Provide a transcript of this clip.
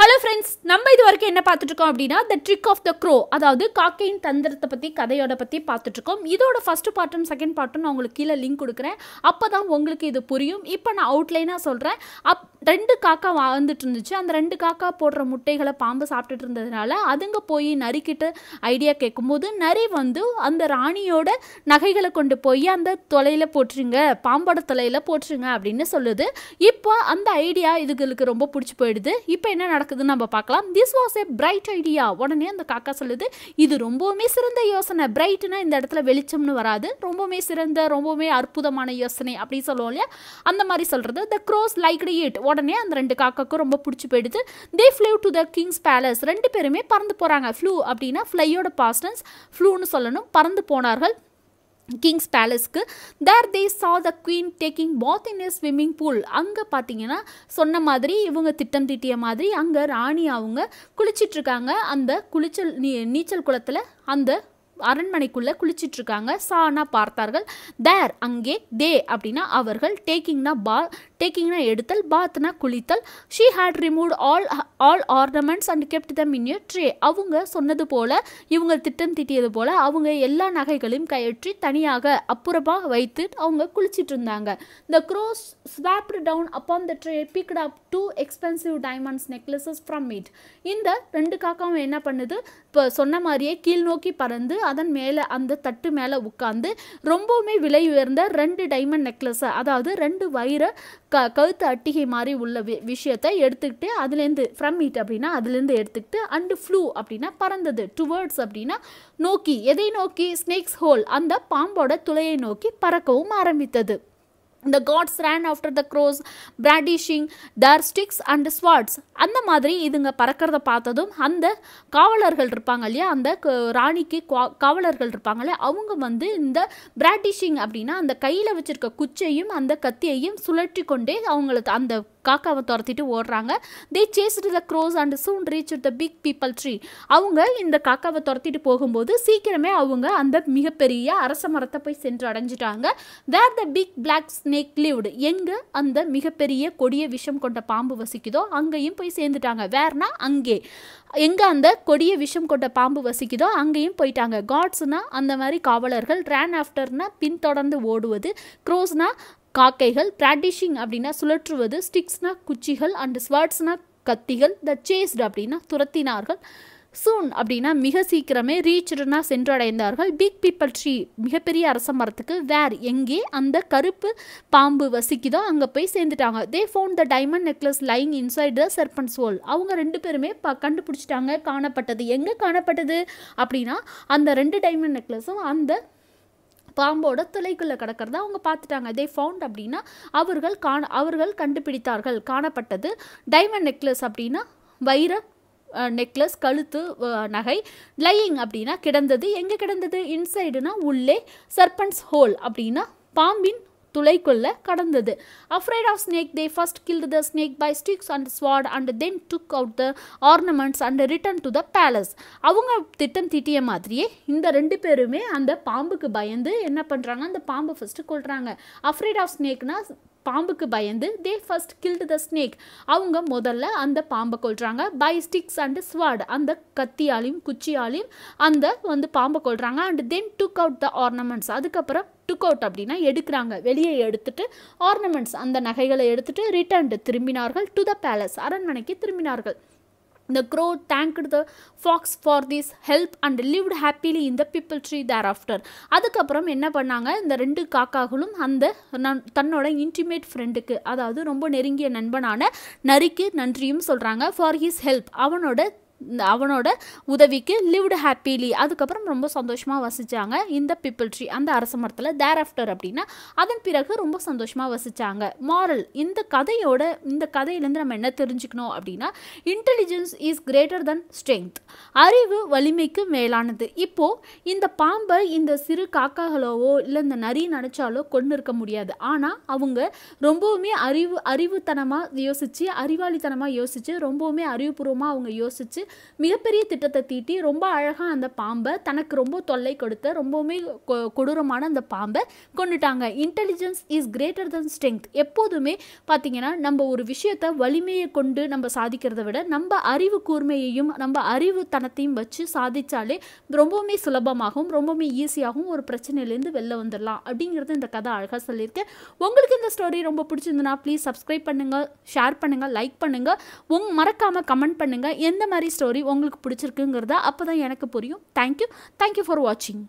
Hello friends நம்ம இது வரைக்கும் என்ன பார்த்துட்ருக்கோம் அப்படின்னா the trick of the crow அதாவது காக்கையின் தந்திரத்தை பற்றி கதையோட பற்றி பார்த்துட்ருக்கோம் இதோட ஃபஸ்ட்டு பார்ட்டும் செகண்ட் பார்ட்டும் நான் உங்களுக்கு கீழே லிங்க் கொடுக்குறேன் அப்போ தான் உங்களுக்கு இது புரியும் இப்போ நான் அவுட்லைனாக சொல்கிறேன் அப் ரெண்டு காக்கா வாழ்ந்துட்டு இருந்துச்சு அந்த ரெண்டு காக்கா போடுற முட்டைகளை பாம்பு சாப்பிட்டுட்டு இருந்ததுனால அதுங்க போய் நரிக்கிட்ட ஐடியா கேட்கும்போது நரி வந்து அந்த ராணியோட நகைகளை கொண்டு போய் அந்த தொலையில் போட்டுருங்க பாம்போட தொலையில் போட்டுருங்க அப்படின்னு சொல்லுது இப்போ அந்த ஐடியா இதுகளுக்கு ரொம்ப பிடிச்சி போயிடுது இப்போ என்ன நடக்கும் நடக்குதுன்னு நம்ம பார்க்கலாம் this was a bright idea உடனே அந்த காக்கா சொல்லுது இது ரொம்பவுமே சிறந்த யோசனை பிரைட்னா இந்த இடத்துல வெளிச்சம்னு வராது ரொம்பவுமே சிறந்த ரொம்பவுமே அற்புதமான யோசனை அப்படின்னு சொல்லுவோம் இல்லையா அந்த மாதிரி சொல்கிறது த க்ரோஸ் லைக் இட் உடனே அந்த ரெண்டு காக்காக்கும் ரொம்ப பிடிச்சி போயிடுது they flew to the king's palace ரெண்டு பேருமே பறந்து போகிறாங்க ஃப்ளூ அப்படின்னா ஃப்ளையோட பாஸ்டன்ஸ் ஃப்ளூன்னு சொல்லணும் பறந்து போனார்கள் Kings பேலஸ்க்கு there they saw the queen taking bath in a swimming pool அங்கே பார்த்தீங்கன்னா சொன்ன மாதிரி இவங்க திட்டம் தீட்டிய மாதிரி அங்கே ராணி அவங்க குளிச்சிட்ருக்காங்க அந்த குளிச்சல் நீ நீச்சல் குளத்தில் அந்த அரண்மனைக்குள்ளே குளிச்சிட்ருக்காங்க சானா பார்த்தார்கள் தேர் அங்கே தே அப்படின்னா அவர்கள் டேக்கிங்னா பா டேக்கிங்னா எடுத்தல் பாத்னா குளித்தல் she had remove all all ornaments and kept them in you tray அவங்க சொன்னது போல் இவங்க திட்டம் திட்டியது போல் அவங்க எல்லா நகைகளையும் கயற்றி தனியாக அப்புறமாக வைத்து அவங்க குளிச்சிட்டு இருந்தாங்க the crows swooped down upon the tray picked up two expensive diamond necklaces from it இந்த ரெண்டு காக்காவும் என்ன பண்ணுது இப்போ சொன்ன மாதிரியே கீழ் நோக்கி பறந்து அதன் மேலே அந்த தட்டு மேலே உட்காந்து ரொம்பவுமே விலை உயர்ந்த ரெண்டு டைமண்ட் நெக்லஸை அதாவது ரெண்டு வயிறு க கழுத்து அட்டிகை மாதிரி உள்ள வி விஷயத்தை எடுத்துக்கிட்டு அதுலேருந்து ஃப்ரம் இட் அப்படின்னா அதுலேருந்து எடுத்துக்கிட்டு அண்டு ஃப்ளூ அப்படின்னா பறந்தது டுவர்ட்ஸ் அப்படின்னா நோக்கி எதை நோக்கி ஸ்னேக்ஸ் ஹோல் அந்த பாம்போட துளையை நோக்கி பறக்கவும் ஆரம்பித்தது இந்த guards ran after the crows brandishing their sticks and swords அந்த மாதிரி இதுங்க பறக்கிறத பார்த்ததும் அந்த காவலர்கள் இருப்பாங்க இல்லையா அந்த ராணிக்கு காவலர்கள் இருப்பாங்க இல்லையா அவங்க வந்து இந்த பிராடிஷிங் அப்படின்னா அந்த கையில் வச்சுருக்க குச்சையும் அந்த கத்தியையும் சுழற்றி கொண்டே அவங்களுக்கு அந்த காக்காவை துரத்திட்டு ஓடுறாங்க they chased the crows and soon reach the big peepal tree அவங்க இந்த காக்காவை துரத்திட்டு போகும்போது சீக்கிரமே அவங்க அந்த மிகப்பெரிய அரச மரத்தை போய் சென்று அடைஞ்சிட்டாங்க where the big black snake lived எங்கே அந்த மிகப்பெரிய கொடிய விஷம் கொண்ட பாம்பு வசிக்குதோ அங்கேயும் போய் சேர்ந்துட்டாங்க வேர்னா அங்கே எங்கே அந்த கொடிய விஷம் கொண்ட பாம்பு வசிக்குதோ அங்கேயும் போயிட்டாங்க காட்ஸ்னால் அந்த மாதிரி காவலர்கள் ரேன் ஆஃப்டர்னா பின்தொடர்ந்து ஓடுவது க்ரோஸ்னால் காக்கைகள் பிராக்டிஷிங் அப்படின்னா சுழற்றுவது ஸ்டிக்ஸ்னா குச்சிகள் அண்ட் ஸ்வாட்ஸ்னா கத்திகள் த சேஸ்ட் அப்படின்னா துரத்தினார்கள் சூன் அப்படின்னா மிக சீக்கிரமே ரீச்டுனா சென்றடைந்தார்கள் பிக் பீப்பிள் ட்ரீ மிகப்பெரிய அரச மரத்துக்கு வேர் எங்கே அந்த கருப்பு பாம்பு வசிக்குதோ அங்கே போய் சேர்ந்துட்டாங்க they found the diamond necklace lying inside the serpent's hole அவங்க ரெண்டு பேருமே ப கண்டுபிடிச்சிட்டாங்க காணப்பட்டது எங்கே காணப்பட்டது அப்படின்னா அந்த ரெண்டு டைமண்ட் நெக்லஸும் அந்த பாம்போட துளைக்குள்ளே கிடக்கிறத அவங்க பார்த்துட்டாங்க இதே ஃபவுண்ட் அப்படின்னா அவர்கள் காண அவர்கள் கண்டுபிடித்தார்கள் காணப்பட்டது டைமண்ட் நெக்லஸ் அப்படின்னா வைர நெக்லஸ் கழுத்து நகை லையிங் அப்படின்னா கிடந்தது எங்கே கிடந்தது இன்சைடுனா உள்ளே சர்பன்ஸ் ஹோல் அப்படின்னா பாம்பின் துளைக்குள்ள கடந்தது afraid of snake they first killed the snake by sticks and sword and then took out the ornaments and return to the palace அவங்க திட்டம் திட்டிய மாதிரியே இந்த ரெண்டு பேருமே அந்த பாம்புக்கு பயந்து என்ன பண்ணுறாங்க அந்த பாம்பை ஃபஸ்ட்டு கொள்கிறாங்க அஃப்ரைட் ஆஃப் ஸ்னேக்னா பாம்புக்கு பயந்து they first killed the snake அவங்க முதல்ல அந்த பாம்பை கொள்கிறாங்க பை ஸ்டிக்ஸ் அண்டு ஸ்வாட் அந்த கத்தியாலையும் குச்சியாலையும் அந்த வந்து பாம்பை கொள்றாங்க and then took out the ornaments அதுக்கப்புறம் டுக் அவுட் அப்படின்னா எடுக்கிறாங்க வெளியே எடுத்துட்டு ஆர்னமெண்ட்ஸ் அந்த நகைகளை எடுத்துட்டு ரிட்டர்ன்டு திரும்பினார்கள் டு த பேலஸ் அரண்மனைக்கு திரும்பினார்கள் The crow thanked the fox for this help and lived happily in the people tree thereafter. அதுக்கப்புறம் என்ன பண்ணாங்க இந்த ரெண்டு காக்காக்களும் அந்த தன்னோட இன்டிமேட் ஃப்ரெண்டுக்கு அதாவது ரொம்ப நெருங்கிய நண்பனான நரிக்கு நன்றியும் சொல்கிறாங்க ஃபார் ஹிஸ் ஹெல்ப் அவனோட அவனோட உதவிக்கு லிவ்டு ஹாப்பிலி அதுக்கப்புறம் ரொம்ப சந்தோஷமாக வசித்தாங்க இந்த பீப்புள் ட்ரீ அந்த அரச மரத்தில் தேர் ஆஃப்டர் அப்படின்னா அதன் பிறகு ரொம்ப சந்தோஷமாக வசித்தாங்க மாரல் இந்த கதையோட இந்த கதையிலேருந்து நம்ம என்ன தெரிஞ்சுக்கணும் அப்படின்னா intelligence is greater than strength அறிவு வலிமைக்கு மேலானது இப்போது இந்த பாம்பை இந்த சிறு காக்காகளோவோ இல்லை இந்த நரி நினச்சாலோ கொண்டு இருக்க முடியாது ஆனால் அவங்க ரொம்பவுமே அறிவு அறிவுத்தனமாக யோசித்து அறிவாளித்தனமாக யோசித்து ரொம்பவுமே அறிவுபூர்வமாக அவங்க யோசித்து மிகப்பெரிய திட்டத்தை தீட்டி ரொம்ப அழகாக அந்த பாம்பை தனக்கு ரொம்ப தொல்லை கொடுத்த ரொம்பவுமே கொடூரமான அந்த பாம்பை கொண்டுட்டாங்க intelligence is greater than strength எப்போதுமே பார்த்திங்கன்னா நம்ம ஒரு விஷயத்தை வலிமையை கொண்டு நம்ம சாதிக்கிறத விட நம்ம அறிவு கூர்மையையும் நம்ம அறிவு தனத்தையும் வச்சு சாதித்தாலே ரொம்பவுமே சுலபமாகவும் ரொம்பவுமே ஈஸியாகவும் ஒரு பிரச்சனையிலேருந்து வெளில வந்துடலாம் அப்படிங்கிறது இந்த கதை அழகாக சொல்லியிருக்கேன் உங்களுக்கு இந்த ஸ்டோரி ரொம்ப பிடிச்சிருந்துன்னா ப்ளீஸ் சப்ஸ்கிரைப் பண்ணுங்கள் ஷேர் பண்ணுங்கள் லைக் பண்ணுங்கள் உங் மறக்காமல் கமெண்ட் பண்ணுங்கள் எந்த மாதிரி ஸ்டோரி உங்களுக்கு பிடிச்சிருக்குங்கிறத அப்போ தான் எனக்கு புரியும் தேங்க்யூ தேங்க்யூ ஃபார் வாட்சிங்